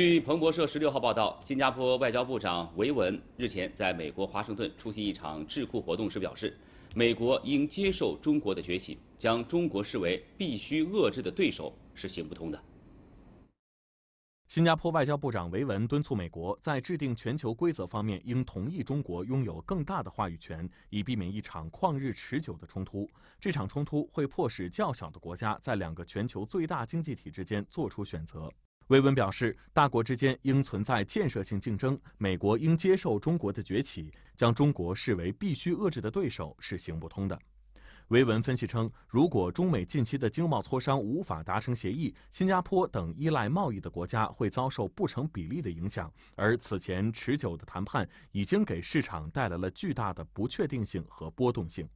据彭博社十六号报道，新加坡外交部长维文日前在美国华盛顿出席一场智库活动时表示，美国应接受中国的崛起，将中国视为必须遏制的对手是行不通的。新加坡外交部长维文敦促美国在制定全球规则方面应同意中国拥有更大的话语权，以避免一场旷日持久的冲突。这场冲突会迫使较小的国家在两个全球最大经济体之间做出选择。维文表示，大国之间应存在建设性竞争。美国应接受中国的崛起，将中国视为必须遏制的对手是行不通的。维文分析称，如果中美近期的经贸磋商无法达成协议，新加坡等依赖贸易的国家会遭受不成比例的影响。而此前持久的谈判已经给市场带来了巨大的不确定性和波动性。